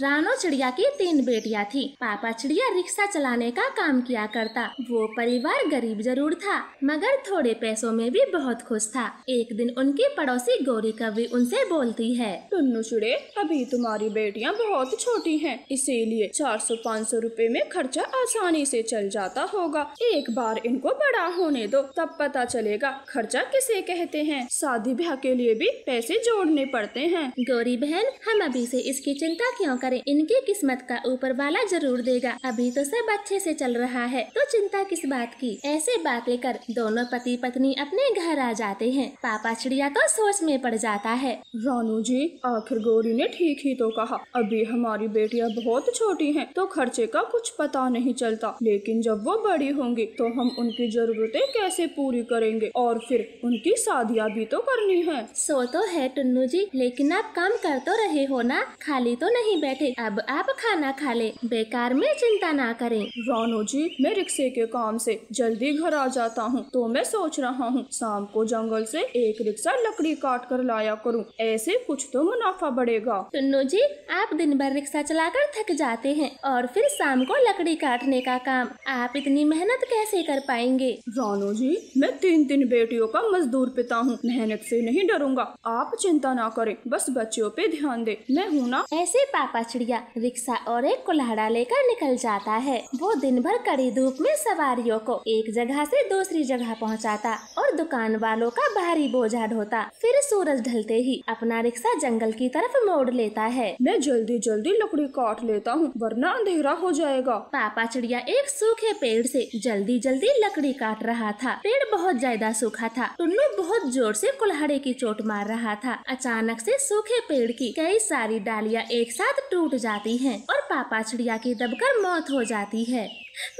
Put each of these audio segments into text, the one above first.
रानो चिड़िया की तीन बेटियां थी पापा चिड़िया रिक्शा चलाने का काम किया करता वो परिवार गरीब जरूर था मगर थोड़े पैसों में भी बहुत खुश था एक दिन उनकी पड़ोसी गौरी कवि उनसे बोलती है टुन्नु चिड़े अभी तुम्हारी बेटियां बहुत छोटी हैं इसीलिए चार सौ पाँच सौ रूपए में खर्चा आसानी से चल जाता होगा एक बार इनको बड़ा होने दो तब पता चलेगा खर्चा किसे कहते हैं शादी ब्याह के लिए भी पैसे जोड़ने पड़ते हैं गौरी बहन हम अभी से इसकी चिंता क्यों करें इनकी किस्मत का ऊपर वाला जरूर देगा अभी तो सब अच्छे से चल रहा है तो चिंता किस बात की ऐसे बातें कर दोनों पति पत्नी अपने घर आ जाते हैं पापा चिड़िया तो सोच में पड़ जाता है रानू जी आखिर गोरी ने ठीक ही तो कहा अभी हमारी बेटिया बहुत छोटी है तो खर्चे का कुछ पता नहीं चलता लेकिन जब वो बड़ी होंगी तो हम उनकी जरूरतें कैसे पूरी करेंगे और फिर उनकी शादियाँ भी तो करनी है सो तो है टुन्नू जी लेकिन आप काम कर तो रहे हो ना खाली तो नहीं बैठ बैठे अब आप खाना खा ले बेकार में चिंता ना करें रानो जी मैं रिक्शे के काम से जल्दी घर आ जाता हूँ तो मैं सोच रहा हूँ शाम को जंगल से एक रिक्शा लकड़ी काट कर लाया करूँ ऐसे कुछ तो मुनाफा बढ़ेगा सुनो जी आप दिन भर रिक्शा चलाकर थक जाते हैं और फिर शाम को लकड़ी काटने का काम आप इतनी मेहनत कैसे कर पाएंगे रानो जी मैं तीन तीन बेटियों का मजदूर पिता हूँ मेहनत से नहीं डरूंगा आप चिंता ना करें बस बच्चों पे ध्यान दे मैं हूँ ना ऐसे पापा चिड़िया रिक्शा और एक कुल्हाड़ा लेकर निकल जाता है वो दिन भर कड़ी धूप में सवारियों को एक जगह से दूसरी जगह पहुंचाता और दुकान वालों का भारी बोझा ढोता फिर सूरज ढलते ही अपना रिक्शा जंगल की तरफ मोड़ लेता है मैं जल्दी जल्दी लकड़ी काट लेता हूँ वरना अंधेरा हो जाएगा पापा चिड़िया एक सूखे पेड़ से जल्दी जल्दी लकड़ी काट रहा था पेड़ बहुत ज्यादा सूखा था टुन्नू बहुत जोर से कुल्हाड़े की चोट मार रहा था अचानक से सूखे पेड़ की कई सारी डालियाँ एक साथ टूट जाती है और पापा चिड़िया की दबकर मौत हो जाती है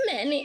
मैंने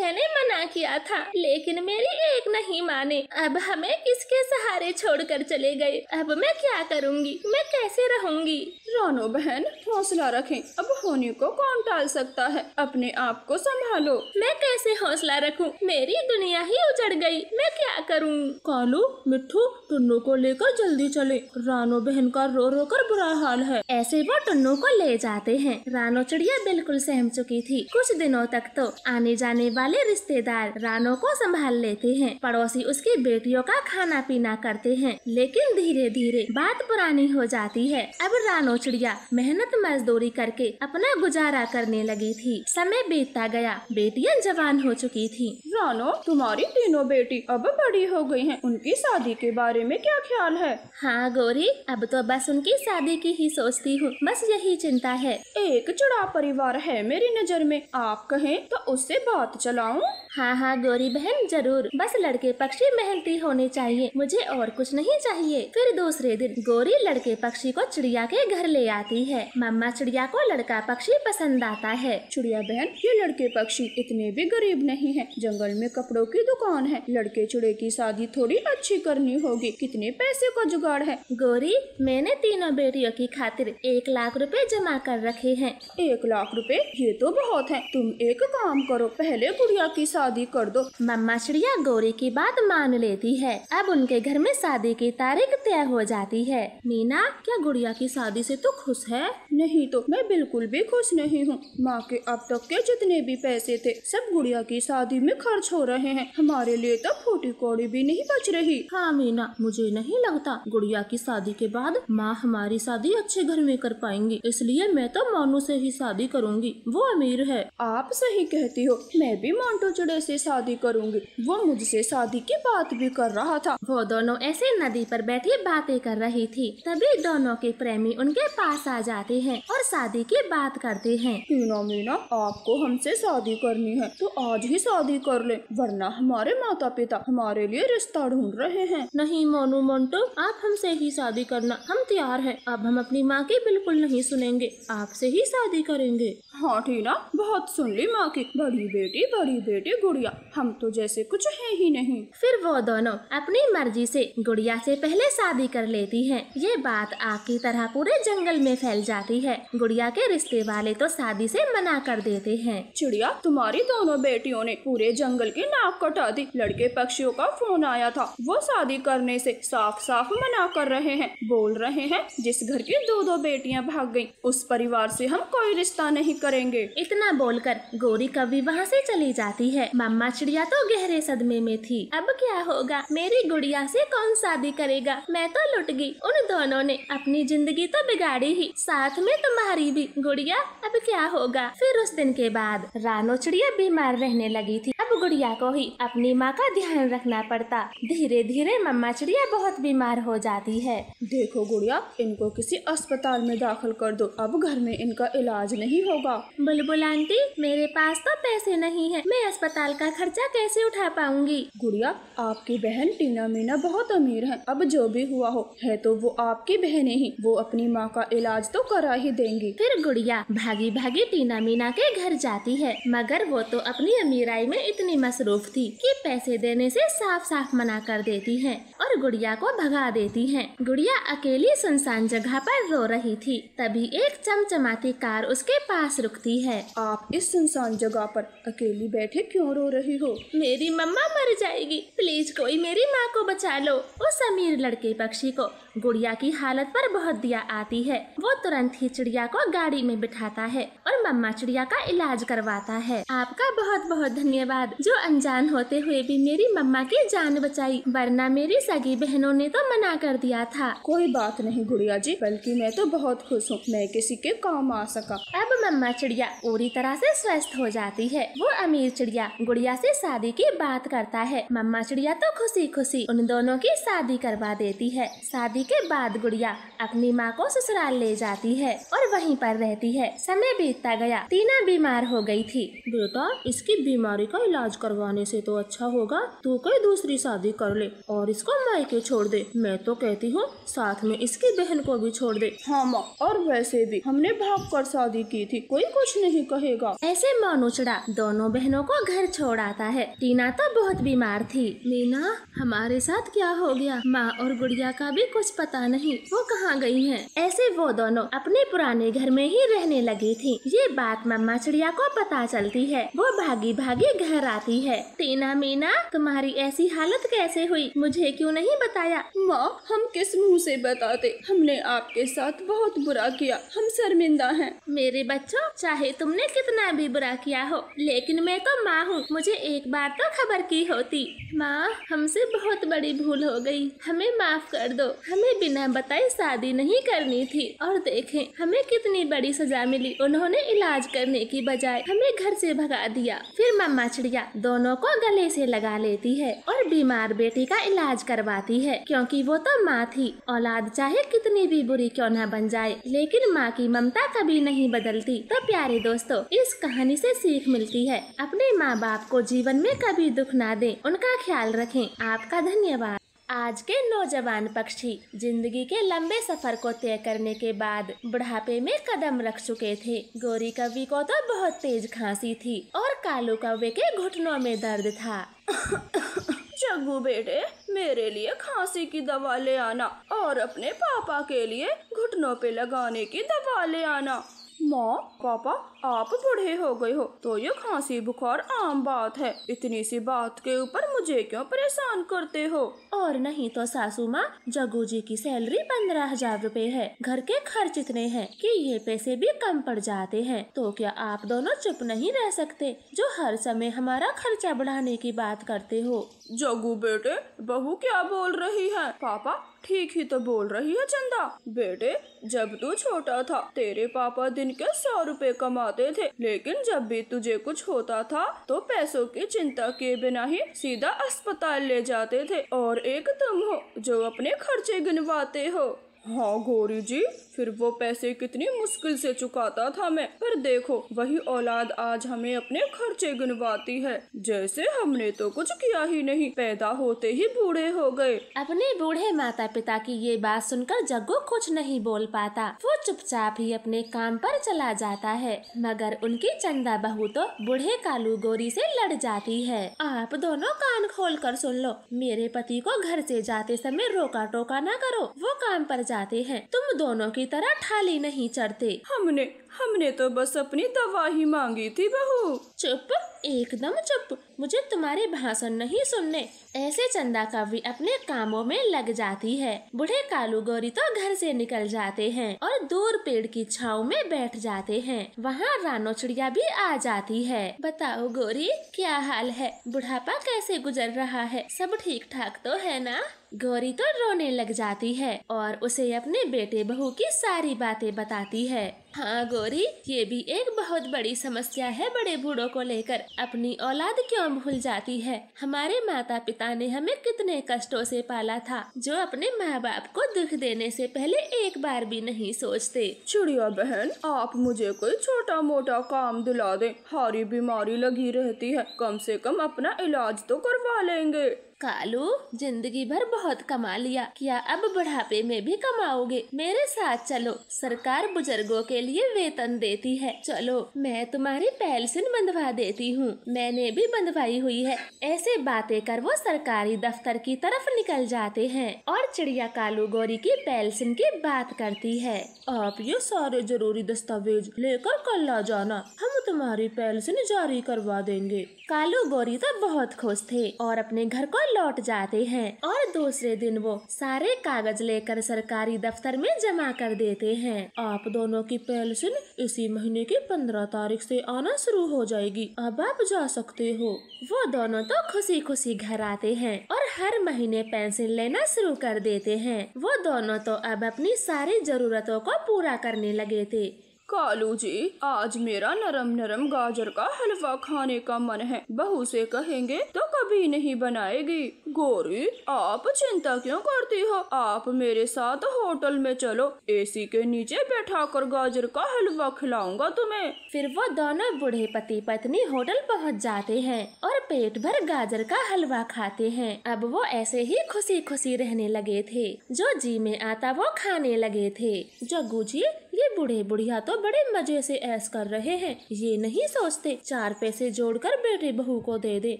मैंने मना किया था लेकिन मेरी एक नहीं माने अब हमें किसके सहारे छोड़कर चले गए अब मैं क्या करूँगी मैं कैसे रहूँगी रानो बहन हौसला रखें अब होने को कौन टाल सकता है अपने आप को संभालो मैं कैसे हौसला रखूं? मेरी दुनिया ही उजड़ गई मैं क्या करूं? कालू मिठू टन्नू को लेकर जल्दी चले रानो बहन का रो रो कर बुरा हाल है ऐसे वो टन्नू को ले जाते हैं रानो चिड़िया बिल्कुल सहम चुकी थी कुछ दिनों तक तो आने जाने वाले वाले रिश्तेदार रानो को संभाल लेते हैं पड़ोसी उसकी बेटियों का खाना पीना करते हैं लेकिन धीरे धीरे बात पुरानी हो जाती है अब रानो चिड़िया मेहनत मजदूरी करके अपना गुजारा करने लगी थी समय बीतता गया बेटियां जवान हो चुकी थी रानो तुम्हारी तीनों बेटी अब बड़ी हो गई हैं। उनकी शादी के बारे में क्या ख्याल है हाँ गौरी अब तो बस उनकी शादी की ही सोचती हूँ बस यही चिंता है एक चुड़ा परिवार है मेरी नज़र में आप कहें तो उससे बात चल बुलाऊं? हाँ हाँ गौरी बहन जरूर बस लड़के पक्षी मेहनती होने चाहिए मुझे और कुछ नहीं चाहिए फिर दूसरे दिन गौरी लड़के पक्षी को चिड़िया के घर ले आती है मम्मा चिड़िया को लड़का पक्षी पसंद आता है चिड़िया बहन ये लड़के पक्षी इतने भी गरीब नहीं है जंगल में कपड़ों की दुकान है लड़के चिड़े की शादी थोड़ी अच्छी करनी होगी कितने पैसे का जुगाड़ है गौरी मैंने तीनों बेटियों की खातिर एक लाख रूपए जमा कर रखे है एक लाख रूपए ये तो बहुत है तुम एक काम करो पहले चिड़िया की शादी कर दो मम्मा चिड़िया गौरी की बात मान लेती है अब उनके घर में शादी की तारीख तय हो जाती है मीना क्या गुड़िया की शादी से तू तो खुश है नहीं तो मैं बिल्कुल भी खुश नहीं हूँ माँ के अब तक के जितने भी पैसे थे सब गुड़िया की शादी में खर्च हो रहे हैं हमारे लिए तो फूटी कौड़ी भी नहीं बच रही हाँ मीना मुझे नहीं लगता गुड़िया की शादी के बाद माँ हमारी शादी अच्छे घर में कर पाएंगी इसलिए मैं तो मोनू से ही शादी करूंगी वो अमीर है आप सही कहती हो मैं भी भी मोन्टू चुड़े से शादी करूंगी वो मुझसे शादी की बात भी कर रहा था वो दोनों ऐसे नदी पर बैठी बातें कर रही थी तभी दोनों के प्रेमी उनके पास आ जाते हैं और शादी की बात करते हैं मीना मीना आपको हमसे शादी करनी है तो आज ही शादी कर ले वरना हमारे माता पिता हमारे लिए रिश्ता ढूंढ रहे हैं नहीं मोनू मोन्टू आप हमसे ही शादी करना हम तैयार है अब हम अपनी माँ की बिल्कुल नहीं सुनेंगे आपसे ही शादी करेंगे हाँ टीना बहुत सुन ली माँ की बड़ी बेटी बड़ी बेटी गुड़िया हम तो जैसे कुछ है ही नहीं फिर वो दोनों अपनी मर्जी से गुड़िया से पहले शादी कर लेती हैं। ये बात आग की तरह पूरे जंगल में फैल जाती है गुड़िया के रिश्ते वाले तो शादी से मना कर देते हैं चिड़िया तुम्हारी दोनों बेटियों ने पूरे जंगल की नाक कटा दी लड़के पक्षियों का फोन आया था वो शादी करने से साफ साफ मना कर रहे हैं बोल रहे हैं जिस घर की दो दो बेटियां भाग गयी उस परिवार से हम कोई रिश्ता नहीं करेंगे इतना बोलकर गौरी कवि वहाँ से चली ले जाती है मम्मा चिड़िया तो गहरे सदमे में थी अब क्या होगा मेरी गुड़िया से कौन शादी करेगा मैं तो लुट गई उन दोनों ने अपनी जिंदगी तो बिगाड़ी ही साथ में तुम्हारी भी गुड़िया अब क्या होगा फिर उस दिन के बाद रानो चिड़िया बीमार रहने लगी थी अब गुड़िया को ही अपनी माँ का ध्यान रखना पड़ता धीरे धीरे मम्मा चिड़िया बहुत बीमार हो जाती है देखो गुड़िया इनको किसी अस्पताल में दाखिल कर दो अब घर में इनका इलाज नहीं होगा बुलबुल आंटी मेरे पास तो पैसे नहीं है है मैं अस्पताल का खर्चा कैसे उठा पाऊंगी गुड़िया आपकी बहन टीना मीना बहुत अमीर है अब जो भी हुआ हो है तो वो आपकी बहने ही वो अपनी माँ का इलाज तो करा ही देंगी फिर गुड़िया भागी भागी टीना मीना के घर जाती है मगर वो तो अपनी अमीराई में इतनी मसरूफ थी कि पैसे देने से साफ साफ मना कर देती है और गुड़िया को भगा देती है गुड़िया अकेली सुनसान जगह पर रो रही थी तभी एक चमचमाती कार उसके पास रुकती है आप इस सुनसान जगह पर अकेली अकेली बैठे क्यों रो रही हो मेरी मम्मा मर जाएगी प्लीज कोई मेरी माँ को बचा लो उस अमीर लड़के पक्षी को गुड़िया की हालत पर बहुत दिया आती है वो तुरंत ही चिड़िया को गाड़ी में बिठाता है और मम्मा चिड़िया का इलाज करवाता है आपका बहुत बहुत धन्यवाद जो अनजान होते हुए भी मेरी मम्मा की जान बचाई वरना मेरी सगी बहनों ने तो मना कर दिया था कोई बात नहीं गुड़िया जी बल्कि मैं तो बहुत खुश हूँ मैं किसी के काम आ सका अब मम्मा चिड़िया पूरी तरह से स्वस्थ हो जाती है वो अमीर अमीर चिड़िया गुड़िया से शादी की बात करता है मम्मा चिड़िया तो खुशी खुशी उन दोनों की शादी करवा देती है शादी के बाद गुड़िया अपनी माँ को ससुराल ले जाती है और वहीं पर रहती है समय बीतता गया तीना बीमार हो गई थी बेटा इसकी बीमारी का इलाज करवाने से तो अच्छा होगा तू कोई दूसरी शादी कर ले और इसको मायके छोड़ दे मैं तो कहती हूँ साथ में इसकी बहन को भी छोड़ दे हाँ माँ और वैसे भी हमने भाग कर शादी की थी कोई कुछ नहीं कहेगा ऐसे मानो चढ़ा दोनों बहन बहनों को घर छोड़ आता है टीना तो बहुत बीमार थी मीना हमारे साथ क्या हो गया माँ और गुड़िया का भी कुछ पता नहीं वो कहाँ गई हैं? ऐसे वो दोनों अपने पुराने घर में ही रहने लगी थी ये बात मम्मा चिड़िया को पता चलती है वो भागी भागी घर आती है टीना मीना तुम्हारी ऐसी हालत कैसे हुई मुझे क्यों नहीं बताया माँ हम किस मुँह से बताते हमने आपके साथ बहुत बुरा किया हम शर्मिंदा हैं मेरे बच्चों चाहे तुमने कितना भी बुरा किया हो लेकिन मैं तो माँ हूँ मुझे एक बार तो खबर की होती माँ हमसे बहुत बड़ी भूल हो गई हमें माफ कर दो हमें बिना बताए शादी नहीं करनी थी और देखें हमें कितनी बड़ी सजा मिली उन्होंने इलाज करने की बजाय हमें घर से भगा दिया फिर मम्मा चिड़िया दोनों को गले से लगा लेती है और बीमार बेटी का इलाज करवाती है क्योंकि वो तो माँ थी औलाद चाहे कितनी भी बुरी क्यों न बन जाए लेकिन माँ की ममता कभी नहीं बदलती तो प्यारे दोस्तों इस कहानी से सीख मिलती है अपने माँ बाप को जीवन में कभी दुख ना दें उनका ख्याल रखें आपका धन्यवाद आज के नौजवान पक्षी जिंदगी के लंबे सफर को तय करने के बाद बुढ़ापे में कदम रख चुके थे गोरी कवि को तो बहुत तेज खांसी थी और कालू कव्वे के घुटनों में दर्द था जग्गू बेटे मेरे लिए खांसी की दवा ले आना और अपने पापा के लिए घुटनों पे लगाने की दवा ले आना माँ पापा आप बूढ़े हो गए हो तो ये खांसी बुखार आम बात है इतनी सी बात के ऊपर मुझे क्यों परेशान करते हो और नहीं तो सासू माँ जगू जी की सैलरी पंद्रह हजार रूपए है घर के खर्च इतने हैं कि ये पैसे भी कम पड़ जाते हैं तो क्या आप दोनों चुप नहीं रह सकते जो हर समय हमारा खर्चा बढ़ाने की बात करते हो जगू बेटे बहू क्या बोल रही है पापा ठीक ही तो बोल रही है चंदा बेटे जब तू छोटा था तेरे पापा दिन के सौ रुपए कमाते थे लेकिन जब भी तुझे कुछ होता था तो पैसों की चिंता के बिना ही सीधा अस्पताल ले जाते थे और एक तुम हो जो अपने खर्चे गिनवाते हो हाँ गौरी जी फिर वो पैसे कितनी मुश्किल से चुकाता था मैं पर देखो वही औलाद आज हमें अपने खर्चे गिनवाती है जैसे हमने तो कुछ किया ही नहीं पैदा होते ही बूढ़े हो गए अपने बूढ़े माता पिता की ये बात सुनकर जग्गू कुछ नहीं बोल पाता वो चुपचाप ही अपने काम पर चला जाता है मगर उनकी चंदा बहू तो बूढ़े कालू गोरी से लड़ जाती है आप दोनों कान खोल कर सुन लो मेरे पति को घर से जाते समय रोका टोका न करो वो काम पर जा जाते हैं तुम दोनों की तरह ठाली नहीं चढ़ते हमने हमने तो बस अपनी दवा ही मांगी थी बहू चुप एकदम चुप मुझे तुम्हारे भाषण नहीं सुनने ऐसे चंदा कवि अपने कामों में लग जाती है बूढ़े कालू गौरी तो घर से निकल जाते हैं और दूर पेड़ की छाव में बैठ जाते हैं वहाँ रानो चिड़िया भी आ जाती है बताओ गौरी क्या हाल है बुढ़ापा कैसे गुजर रहा है सब ठीक ठाक तो है ना गौरी तो रोने लग जाती है और उसे अपने बेटे बहू की सारी बातें बताती है हाँ गोरी ये भी एक बहुत बड़ी समस्या है बड़े बूढ़ों को लेकर अपनी औलाद क्यों भूल जाती है हमारे माता पिता ने हमें कितने कष्टों से पाला था जो अपने माँ बाप को दुख देने से पहले एक बार भी नहीं सोचते चिड़िया बहन आप मुझे कोई छोटा मोटा काम दिला दे हारी बीमारी लगी रहती है कम से कम अपना इलाज तो करवा लेंगे कालू जिंदगी भर बहुत कमा लिया क्या अब बुढ़ापे में भी कमाओगे मेरे साथ चलो सरकार बुजुर्गों के लिए वेतन देती है चलो मैं तुम्हारी पेंशन बंधवा देती हूँ मैंने भी बंधवाई हुई है ऐसे बातें कर वो सरकारी दफ्तर की तरफ निकल जाते हैं और चिड़िया कालू गौरी की पेंशन की बात करती है आप ये सारे जरूरी दस्तावेज लेकर कल ला जाना हम तुम्हारी पेंशन जारी करवा देंगे कालू गोरी तो बहुत खुश थे और अपने घर को लौट जाते हैं और दूसरे दिन वो सारे कागज लेकर सरकारी दफ्तर में जमा कर देते हैं आप दोनों की पेंशन इसी महीने की पंद्रह तारीख से आना शुरू हो जाएगी अब आप जा सकते हो वो दोनों तो खुशी खुशी घर आते हैं और हर महीने पेंशन लेना शुरू कर देते हैं वो दोनों तो अब अपनी सारी जरूरतों को पूरा करने लगे थे कालू जी आज मेरा नरम नरम गाजर का हलवा खाने का मन है बहू से कहेंगे तो कभी नहीं बनाएगी गोरी आप चिंता क्यों करती हो आप मेरे साथ होटल में चलो एसी के नीचे बैठा कर गाजर का हलवा खिलाऊंगा तुम्हें फिर वो दोनों बूढ़े पति पत्नी होटल पहुंच जाते हैं और पेट भर गाजर का हलवा खाते हैं अब वो ऐसे ही खुशी खुशी रहने लगे थे जो जी में आता वो खाने लगे थे जगू जी ये बूढ़े बुढ़िया तो तो बड़े मजे से ऐस कर रहे हैं ये नहीं सोचते चार पैसे जोड़कर बेटे बहू को दे दे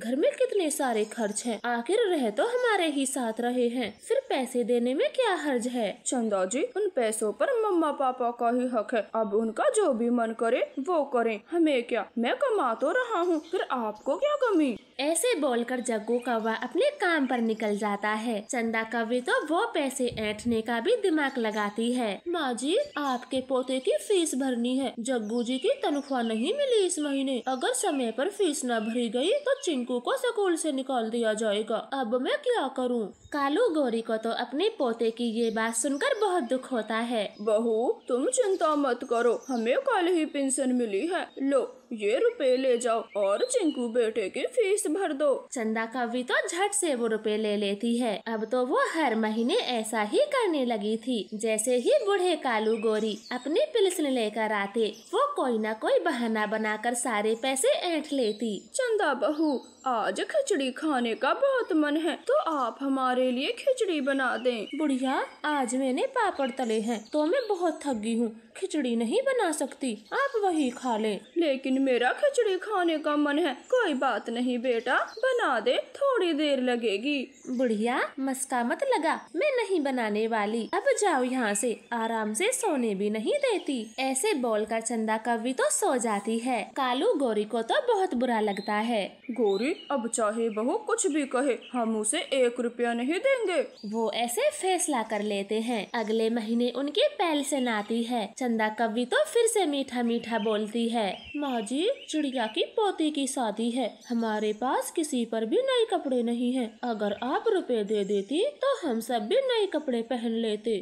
घर में कितने सारे खर्च है आखिर रह तो हमारे ही साथ रहे हैं फिर पैसे देने में क्या हर्ज है चंदा जी उन पैसों पर मम्मा पापा का ही हक है अब उनका जो भी मन करे वो करे हमें क्या मैं कमा तो रहा हूँ फिर आपको क्या कमी ऐसे बोलकर जग्गू कौवा अपने काम पर निकल जाता है चंदा कवि तो वो पैसे ऐठने का भी दिमाग लगाती है माँ जी आपके पोते की फीस भरनी है जग्गू जी की तनख्वाह नहीं मिली इस महीने अगर समय पर फीस न भरी गई तो चिंकू को स्कूल से निकाल दिया जाएगा अब मैं क्या करूँ कालू गोरी को तो अपने पोते की ये बात सुनकर बहुत दुख होता है बहू तुम चिंता मत करो हमें कल ही पेंशन मिली है लो ये रुपए ले जाओ और चिंकू बेटे की फीस भर दो चंदा कवि तो झट से वो रुपए ले लेती है अब तो वो हर महीने ऐसा ही करने लगी थी जैसे ही बूढ़े कालू गोरी अपनी पिल्सन लेकर आते वो कोई ना कोई बहाना बनाकर सारे पैसे ऐंठ लेती चंदा बहू आज खिचड़ी खाने का बहुत मन है तो आप हमारे लिए खिचड़ी बना दें बुढ़िया आज मैंने पापड़ तले हैं तो मैं बहुत थक गई हूँ खिचड़ी नहीं बना सकती आप वही खा लें लेकिन मेरा खिचड़ी खाने का मन है कोई बात नहीं बेटा बना दे थोड़ी देर लगेगी बुढ़िया मस्का मत लगा मैं नहीं बनाने वाली अब जाओ यहाँ से आराम से सोने भी नहीं देती ऐसे बोल कर चंदा कवि तो सो जाती है कालू गौरी को तो बहुत बुरा लगता है गौरी भी अब चाहे बहू कुछ भी कहे हम उसे एक रुपया नहीं देंगे वो ऐसे फैसला कर लेते हैं अगले महीने उनकी पैल से नाती है चंदा कवि तो फिर से मीठा मीठा बोलती है माँ जी चिड़िया की पोती की शादी है हमारे पास किसी पर भी नए कपड़े नहीं है अगर आप रुपए दे देती तो हम सब भी नए कपड़े पहन लेते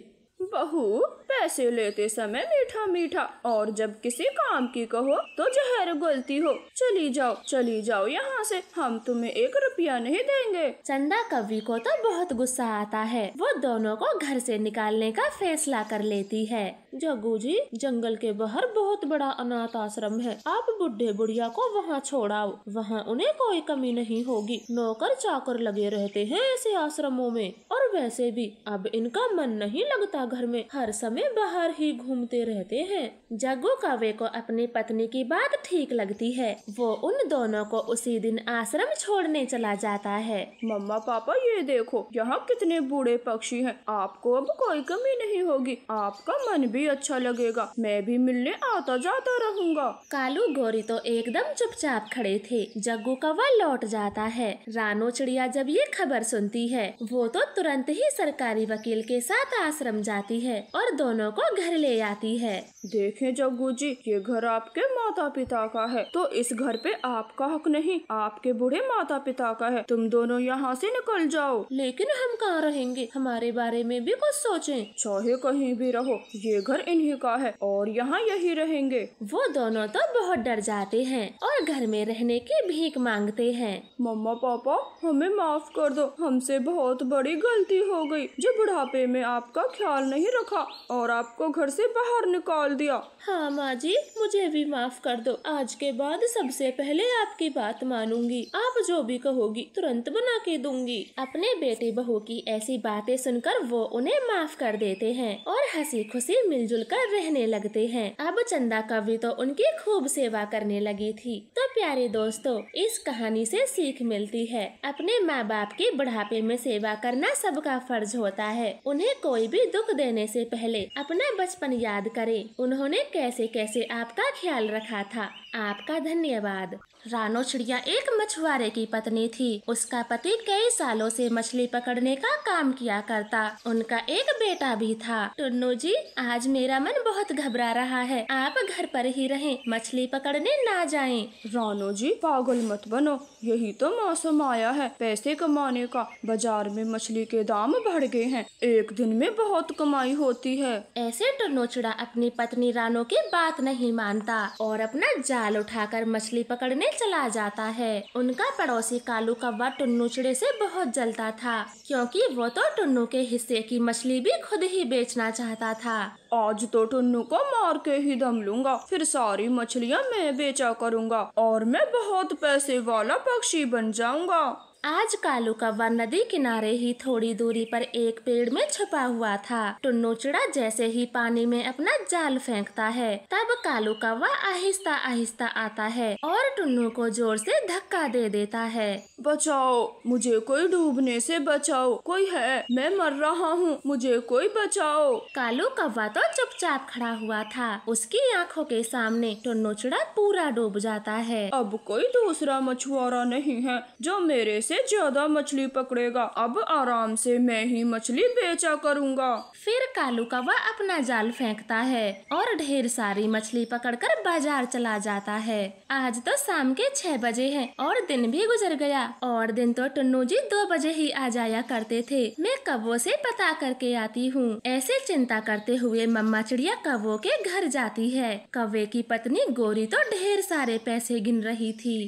बहू पैसे लेते समय मीठा मीठा और जब किसी काम की कहो तो जहर गलती हो चली जाओ चली जाओ यहाँ से हम तुम्हें एक रुपया नहीं देंगे चंदा कवि को तो बहुत गुस्सा आता है वो दोनों को घर से निकालने का फैसला कर लेती है जगू जी जंगल के बाहर बहुत बड़ा अनाथ आश्रम है आप बुढ़े बुढ़िया को वहाँ छोड़ाओ वहाँ उन्हें कोई कमी नहीं होगी नौकर चाकर लगे रहते हैं ऐसे आश्रमों में और वैसे भी अब इनका मन नहीं लगता घर में हर समय बाहर ही घूमते रहते हैं जगो कावे को अपनी पत्नी की बात ठीक लगती है वो उन दोनों को उसी दिन आश्रम छोड़ने चला जाता है मम्मा पापा ये देखो यहाँ कितने बूढ़े पक्षी हैं आपको अब कोई कमी नहीं होगी आपका मन भी अच्छा लगेगा मैं भी मिलने आता जाता रहूँगा कालू गोरी तो एकदम चुपचाप खड़े थे जग्गू कवा लौट जाता है रानो चिड़िया जब ये खबर सुनती है वो तो तुरंत ही सरकारी वकील के साथ आश्रम जा जाती है और दोनों को घर ले आती है देखें जग्गू जी ये घर आपके माता पिता का है तो इस घर पे आपका हक नहीं आपके बूढ़े माता पिता का है तुम दोनों यहाँ से निकल जाओ लेकिन हम कहाँ रहेंगे हमारे बारे में भी कुछ सोचे चाहे कहीं भी रहो ये घर इन्हीं का है और यहाँ यही रहेंगे वो दोनों तो बहुत डर जाते हैं और घर में रहने की भीख मांगते हैं मम्मा पापा हमें माफ कर दो हमसे बहुत बड़ी गलती हो गई जो बुढ़ापे में आपका ख्याल नहीं रखा और आपको घर से बाहर निकाल दिया हाँ माँ जी मुझे भी माफ कर दो आज के बाद सबसे पहले आपकी बात मानूंगी आप जो भी कहोगी तुरंत बना के दूंगी अपने बेटे बहू की ऐसी बातें सुनकर वो उन्हें माफ कर देते हैं और हंसी खुशी मिलजुल कर रहने लगते हैं अब चंदा कवि तो उनकी खूब सेवा करने लगी थी तो प्यारे दोस्तों इस कहानी से सीख मिलती है अपने माँ बाप के बुढ़ापे में सेवा करना सबका फर्ज होता है उन्हें कोई भी दुख देने से पहले अपना बचपन याद करें उन्होंने कैसे कैसे आपका ख्याल रखा था आपका धन्यवाद रानो चिड़िया एक मछुआरे की पत्नी थी उसका पति कई सालों से मछली पकड़ने का काम किया करता उनका एक बेटा भी था टुन्नू जी आज मेरा मन बहुत घबरा रहा है आप घर पर ही रहें मछली पकड़ने ना जाएं। रानो जी पागल मत बनो यही तो मौसम आया है पैसे कमाने का बाजार में मछली के दाम बढ़ गए हैं एक दिन में बहुत कमाई होती है ऐसे टुन्नू चिड़ा अपनी पत्नी रानो की बात नहीं मानता और अपना जाल उठाकर मछली पकड़ने चला जाता है उनका पड़ोसी कालू कौवा टुन्नू चिड़े से बहुत जलता था क्योंकि वो तो टुन्नू के हिस्से की मछली भी खुद ही बेचना चाहता था आज तो टुन्नू को मार के ही दम लूंगा फिर सारी मछलियाँ मैं बेचा करूँगा और मैं बहुत पैसे वाला पक्षी बन जाऊंगा आज कालू कव्वा नदी किनारे ही थोड़ी दूरी पर एक पेड़ में छुपा हुआ था टुन्नू चिड़ा जैसे ही पानी में अपना जाल फेंकता है तब कालू कौवा आहिस्ता आहिस्ता आता है और टुन्नू को जोर से धक्का दे देता है बचाओ मुझे कोई डूबने से बचाओ कोई है मैं मर रहा हूँ मुझे कोई बचाओ कालू कव्वा तो चुपचाप खड़ा हुआ था उसकी आँखों के सामने टुन्नू चिड़ा पूरा डूब जाता है अब कोई दूसरा मछुआरा नहीं है जो मेरे से ज्यादा मछली पकड़ेगा अब आराम से मैं ही मछली बेचा करूँगा फिर कालू कौवा अपना जाल फेंकता है और ढेर सारी मछली पकड़कर बाजार चला जाता है आज तो शाम के छह बजे है और दिन भी गुजर गया और दिन तो टन्नू जी दो बजे ही आ जाया करते थे मैं कबो से पता करके आती हूँ ऐसे चिंता करते हुए मम्मा चिड़िया कबो के घर जाती है कवे की पत्नी गोरी तो ढेर सारे पैसे गिन रही थी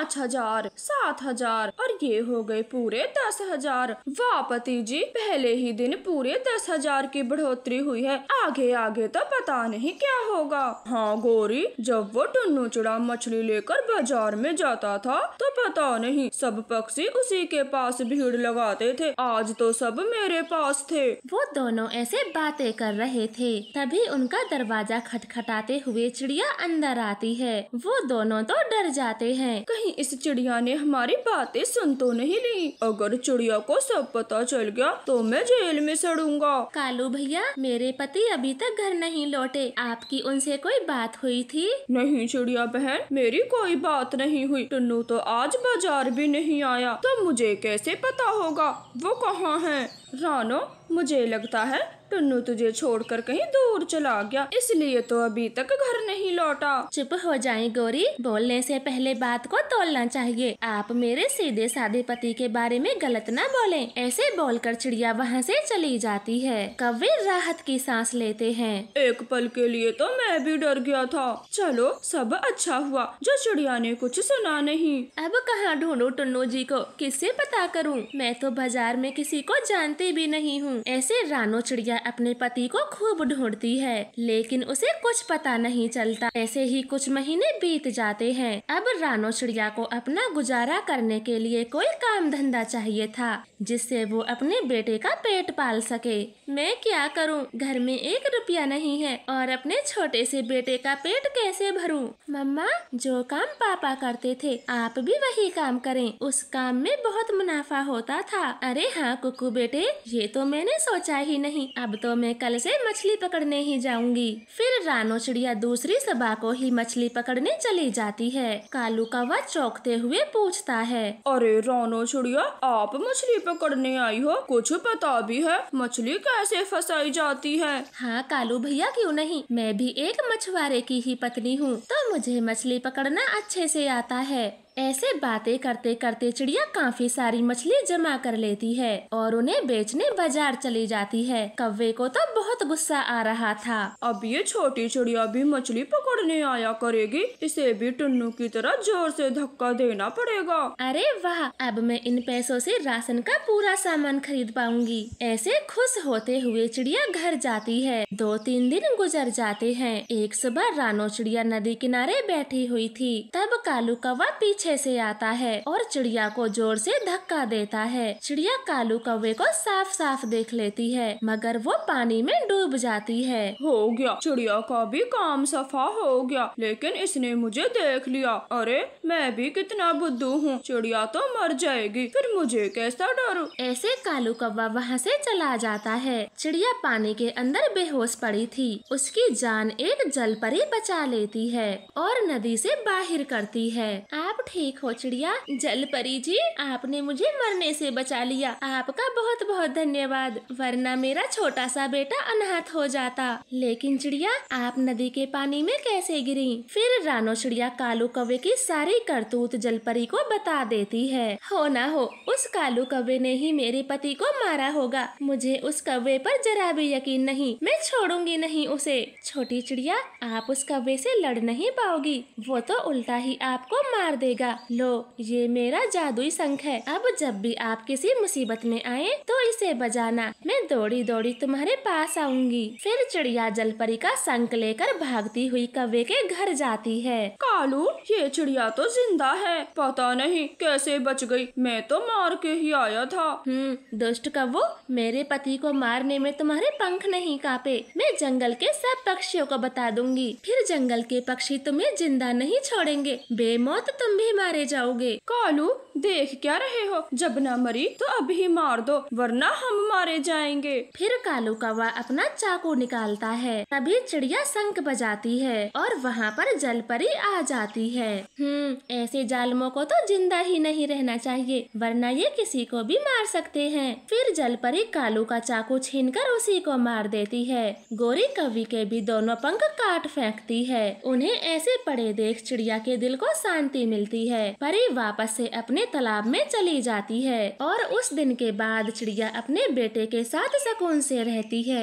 पाँच हजार सात हजार और ये हो गए पूरे दस हजार वाह पति जी पहले ही दिन पूरे दस हजार की बढ़ोतरी हुई है आगे आगे तो पता नहीं क्या होगा हाँ गोरी जब वो टुन्नू चुड़ा मछली लेकर बाजार में जाता था तो पता नहीं सब पक्षी उसी के पास भीड़ लगाते थे आज तो सब मेरे पास थे वो दोनों ऐसे बातें कर रहे थे तभी उनका दरवाजा खटखटाते हुए चिड़िया अंदर आती है वो दोनों तो डर जाते हैं कहीं नहीं इस चिड़िया ने हमारी बातें सुन तो नहीं ली अगर चिड़िया को सब पता चल गया तो मैं जेल में सड़ूंगा कालू भैया मेरे पति अभी तक घर नहीं लौटे आपकी उनसे कोई बात हुई थी नहीं चिड़िया बहन मेरी कोई बात नहीं हुई टन्नू तो आज बाजार भी नहीं आया तो मुझे कैसे पता होगा वो कहाँ है रानो मुझे लगता है टुन्नू तुझे छोड़कर कहीं दूर चला गया इसलिए तो अभी तक घर नहीं लौटा चुप हो जाए गौरी बोलने से पहले बात को तोलना चाहिए आप मेरे सीधे साधे पति के बारे में गलत न बोले ऐसे बोलकर चिड़िया वहाँ से चली जाती है कवे राहत की सांस लेते हैं एक पल के लिए तो मैं भी डर गया था चलो सब अच्छा हुआ जो चिड़िया ने कुछ सुना नहीं अब कहाँ ढूंढो टुन्नू जी को किससे पता करूँ मैं तो बाजार में किसी को जानती भी नहीं हूँ ऐसे रानो चिड़िया अपने पति को खूब ढूंढती है लेकिन उसे कुछ पता नहीं चलता ऐसे ही कुछ महीने बीत जाते हैं अब रानो चिड़िया को अपना गुजारा करने के लिए कोई काम धंधा चाहिए था जिससे वो अपने बेटे का पेट पाल सके मैं क्या करूं? घर में एक रुपया नहीं है और अपने छोटे से बेटे का पेट कैसे भरूं? मम्मा जो काम पापा करते थे आप भी वही काम करें उस काम में बहुत मुनाफा होता था अरे हाँ कुकू बेटे ये तो मैंने सोचा ही नहीं अब अब तो मैं कल से मछली पकड़ने ही जाऊंगी फिर रानो चिड़िया दूसरी सभा को ही मछली पकड़ने चली जाती है कालू का वह चौकते हुए पूछता है अरे रानो चिड़िया आप मछली पकड़ने आई हो कुछ पता भी है मछली कैसे फसाई जाती है हाँ कालू भैया क्यों नहीं मैं भी एक मछुआरे की ही पत्नी हूँ तो मुझे मछली पकड़ना अच्छे से आता है ऐसे बातें करते करते चिड़िया काफी सारी मछली जमा कर लेती है और उन्हें बेचने बाजार चली जाती है कव्वे को तो बहुत गुस्सा आ रहा था अब ये छोटी चिड़िया भी मछली पकड़ने आया करेगी इसे भी टुन्नू की तरह जोर से धक्का देना पड़ेगा अरे वाह अब मैं इन पैसों से राशन का पूरा सामान खरीद पाऊंगी ऐसे खुश होते हुए चिड़िया घर जाती है दो तीन दिन गुजर जाते हैं एक सुबह रानो चिड़िया नदी किनारे बैठी हुई थी तब कालू कौवा पीछे पीछे से आता है और चिड़िया को जोर से धक्का देता है चिड़िया कालू कौवे को साफ साफ देख लेती है मगर वो पानी में डूब जाती है हो गया चिड़िया का भी काम सफा हो गया लेकिन इसने मुझे देख लिया अरे मैं भी कितना बुद्धू हूँ चिड़िया तो मर जाएगी फिर मुझे कैसा डरू ऐसे कालू कौवा वहाँ से चला जाता है चिड़िया पानी के अंदर बेहोश पड़ी थी उसकी जान एक जल ही बचा लेती है और नदी से बाहर करती है आप ठीक थी खोचड़िया जल परी जी आपने मुझे मरने से बचा लिया आपका बहुत बहुत धन्यवाद वरना मेरा छोटा सा बेटा अनाथ हो जाता लेकिन चिड़िया आप नदी के पानी में कैसे गिरी फिर रानो चिड़िया कालू कवे की सारी करतूत जलपरी को बता देती है हो ना हो उस कालू कवे ने ही मेरे पति को मारा होगा मुझे उस कवे पर जरा भी यकीन नहीं मैं छोड़ूंगी नहीं उसे छोटी चिड़िया आप उस कवे से लड़ नहीं पाओगी वो तो उल्टा ही आपको मार देगा जाएगा लो ये मेरा जादुई शंख है अब जब भी आप किसी मुसीबत में आए तो इसे बजाना मैं दौड़ी दौड़ी तुम्हारे पास आऊंगी फिर चिड़िया जलपरी का शंख लेकर भागती हुई कव्वे के घर जाती है कालू ये चिड़िया तो जिंदा है पता नहीं कैसे बच गई मैं तो मार के ही आया था हम्म दुष्ट कव्वो मेरे पति को मारने में तुम्हारे पंख नहीं कापे मैं जंगल के सब पक्षियों को बता दूंगी फिर जंगल के पक्षी तुम्हें जिंदा नहीं छोड़ेंगे बेमौत तुम भी मारे जाओगे कॉलू देख क्या रहे हो जब न मरी तो अभी मार दो वरना हम मारे जाएंगे फिर कालू कौवा अपना चाकू निकालता है तभी चिड़िया संक बजाती है और वहाँ पर जल परी आ जाती है हम्म ऐसे जालमों को तो जिंदा ही नहीं रहना चाहिए वरना ये किसी को भी मार सकते हैं फिर जल परी कालू का चाकू कर उसी को मार देती है गोरी कवि के भी दोनों पंख काट फेंकती है उन्हें ऐसे पड़े देख चिड़िया के दिल को शांति मिलती है परी वापस से अपने अपने तालाब में चली जाती है और उस दिन के बाद चिड़िया अपने बेटे के साथ सुकून से रहती है